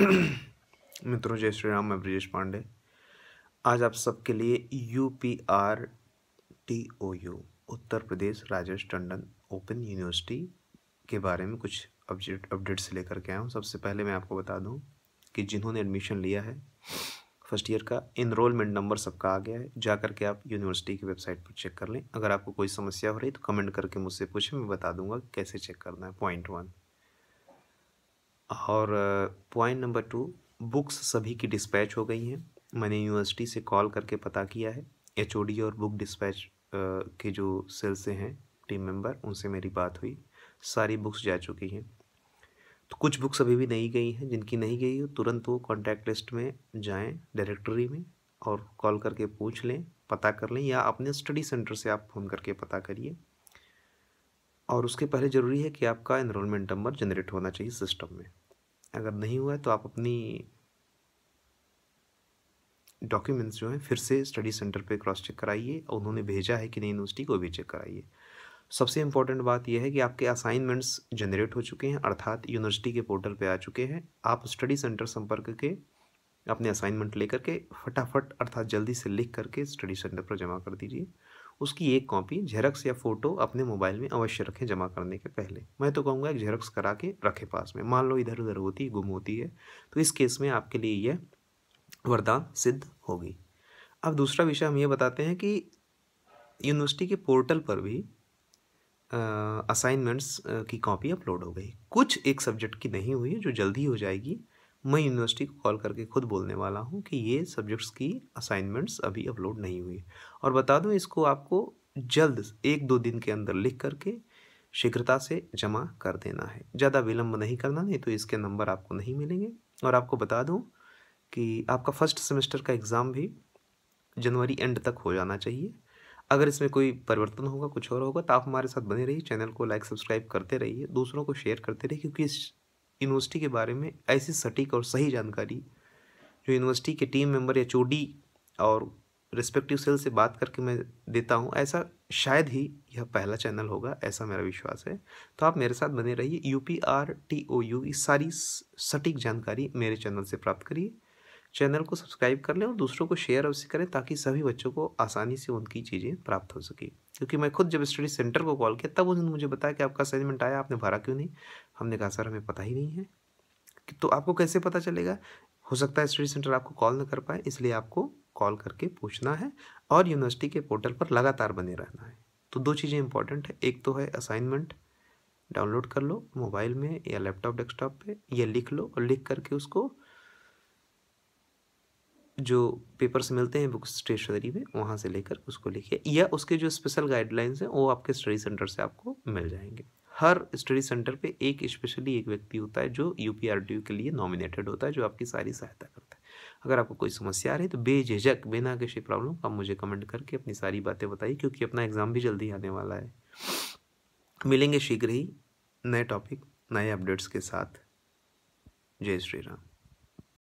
मित्रों जय श्री राम मैं ब्रजेश पांडे आज आप सबके लिए U P R T O U Uttar Pradesh Rajesh Tandon open university के बारे में कुछ अपडेट अपडेट्स लेकर के आया हूँ सबसे पहले मैं आपको बता दूँ कि जिन्होंने एडमिशन लिया है फर्स्ट ईयर का इनरोलमेंट नंबर सबका आ गया है जा कर के आप यूनिवर्सिटी की वेबसाइट पर चेक कर लें अगर आपको कोई समस्या हो रही तो कमेंट करके मुझसे पूछें मैं बता दूंगा कैसे चेक करना है पॉइंट वन और पॉइंट नंबर टू बुक्स सभी की डिस्पैच हो गई हैं मैंने यूनिवर्सिटी से कॉल करके पता किया है एच और बुक डिस्पैच के जो सेल्स से हैं टीम मेंबर उनसे मेरी बात हुई सारी बुक्स जा चुकी हैं तो कुछ बुक्स अभी भी नहीं गई हैं जिनकी नहीं गई हो तुरंत वो कॉन्टैक्ट लिस्ट में जाएं डायरेक्टरी में और कॉल करके पूछ लें पता कर लें या अपने स्टडी सेंटर से आप फ़ोन करके पता करिए और उसके पहले ज़रूरी है कि आपका इनरोलमेंट नंबर जनरेट होना चाहिए सिस्टम में अगर नहीं हुआ है तो आप अपनी डॉक्यूमेंट्स जो हैं फिर से स्टडी सेंटर पे क्रॉस चेक कराइए और उन्होंने भेजा है कि नहीं यूनिवर्सिटी को भी चेक कराइए सबसे इम्पॉर्टेंट बात यह है कि आपके असाइनमेंट्स जनरेट हो चुके हैं अर्थात यूनिवर्सिटी के पोर्टल पे आ चुके हैं आप स्टडी सेंटर संपर्क के अपने असाइनमेंट लेकर के फटाफट अर्थात जल्दी से लिख करके स्टडी सेंटर पर जमा कर दीजिए उसकी एक कॉपी झेरक्स या फ़ोटो अपने मोबाइल में अवश्य रखें जमा करने के पहले मैं तो कहूँगा एक झेरक्स करा के रखें पास में मान लो इधर उधर होती गुम होती है तो इस केस में आपके लिए यह वरदान सिद्ध होगी अब दूसरा विषय हम ये बताते हैं कि यूनिवर्सिटी के पोर्टल पर भी असाइनमेंट्स की कॉपी अपलोड हो गई कुछ एक सब्जेक्ट की नहीं हुई है जो जल्दी हो जाएगी मैं यूनिवर्सिटी को कॉल करके खुद बोलने वाला हूँ कि ये सब्जेक्ट्स की असाइनमेंट्स अभी अपलोड नहीं हुई और बता दूँ इसको आपको जल्द एक दो दिन के अंदर लिख करके शीघ्रता से जमा कर देना है ज़्यादा विलम्ब नहीं करना नहीं तो इसके नंबर आपको नहीं मिलेंगे और आपको बता दूँ कि आपका फर्स्ट सेमेस्टर का एग्ज़ाम भी जनवरी एंड तक हो जाना चाहिए अगर इसमें कोई परिवर्तन होगा कुछ और होगा तो आप हमारे साथ बने रहिए चैनल को लाइक सब्सक्राइब करते रहिए दूसरों को शेयर करते रहिए क्योंकि इस यूनिवर्सिटी के बारे में ऐसी सटीक और सही जानकारी जो यूनिवर्सिटी के टीम मेंबर या चोडी और रिस्पेक्टिव सेल से बात करके मैं देता हूँ ऐसा शायद ही यह पहला चैनल होगा ऐसा मेरा विश्वास है तो आप मेरे साथ बने रहिए U P R T O U इस सारी सटीक जानकारी मेरे चैनल से प्राप्त करिए चैनल को सब्सक्राइब कर लें और दूसरों को शेयर अवश्य करें ताकि सभी बच्चों को आसानी से उनकी चीज़ें प्राप्त हो सके क्योंकि मैं खुद जब स्टडी सेंटर को कॉल किया तब उन्होंने मुझे बताया कि आपका असाइनमेंट आया आपने भरा क्यों नहीं हमने कहा सर हमें पता ही नहीं है तो आपको कैसे पता चलेगा हो सकता है स्टडी सेंटर आपको कॉल ना कर पाए इसलिए आपको कॉल करके पूछना है और यूनिवर्सिटी के पोर्टल पर लगातार बने रहना है तो दो चीज़ें इंपॉर्टेंट है एक तो है असाइनमेंट डाउनलोड कर लो मोबाइल में या लैपटॉप डेस्कटॉप पे या लिख लो और लिख करके उसको जो पेपर्स मिलते हैं बुक स्टेशनरी में वहाँ से लेकर उसको लिखिए या उसके जो स्पेशल गाइडलाइंस हैं वो आपके स्टडी सेंटर से आपको मिल जाएंगे हर स्टडी सेंटर पे एक स्पेशली एक व्यक्ति होता है जो यू के लिए नॉमिनेटेड होता है जो आपकी सारी सहायता करता है अगर आपको कोई समस्या आ रही है तो बेझिझक बिना किसी प्रॉब्लम आप मुझे कमेंट करके अपनी सारी बातें बताइए क्योंकि अपना एग्ज़ाम भी जल्दी आने वाला है मिलेंगे शीघ्र ही नए टॉपिक नए अपडेट्स के साथ जय श्री राम